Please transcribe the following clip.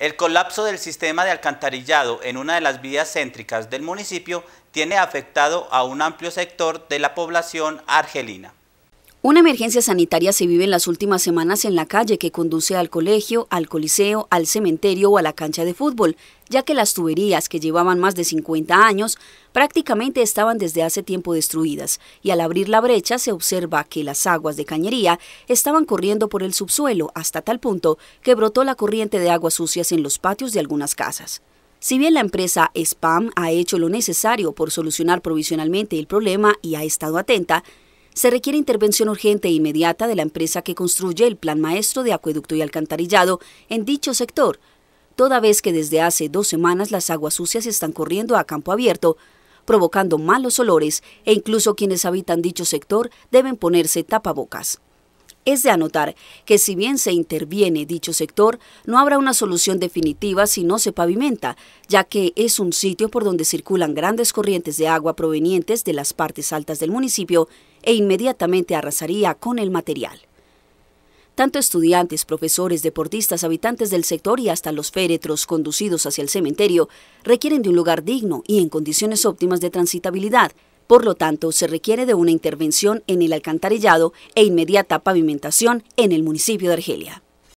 El colapso del sistema de alcantarillado en una de las vías céntricas del municipio tiene afectado a un amplio sector de la población argelina. Una emergencia sanitaria se vive en las últimas semanas en la calle que conduce al colegio, al coliseo, al cementerio o a la cancha de fútbol, ya que las tuberías que llevaban más de 50 años prácticamente estaban desde hace tiempo destruidas y al abrir la brecha se observa que las aguas de cañería estaban corriendo por el subsuelo hasta tal punto que brotó la corriente de aguas sucias en los patios de algunas casas. Si bien la empresa Spam ha hecho lo necesario por solucionar provisionalmente el problema y ha estado atenta, se requiere intervención urgente e inmediata de la empresa que construye el Plan Maestro de Acueducto y Alcantarillado en dicho sector, toda vez que desde hace dos semanas las aguas sucias están corriendo a campo abierto, provocando malos olores e incluso quienes habitan dicho sector deben ponerse tapabocas. Es de anotar que si bien se interviene dicho sector, no habrá una solución definitiva si no se pavimenta, ya que es un sitio por donde circulan grandes corrientes de agua provenientes de las partes altas del municipio e inmediatamente arrasaría con el material. Tanto estudiantes, profesores, deportistas, habitantes del sector y hasta los féretros conducidos hacia el cementerio requieren de un lugar digno y en condiciones óptimas de transitabilidad, por lo tanto, se requiere de una intervención en el alcantarillado e inmediata pavimentación en el municipio de Argelia.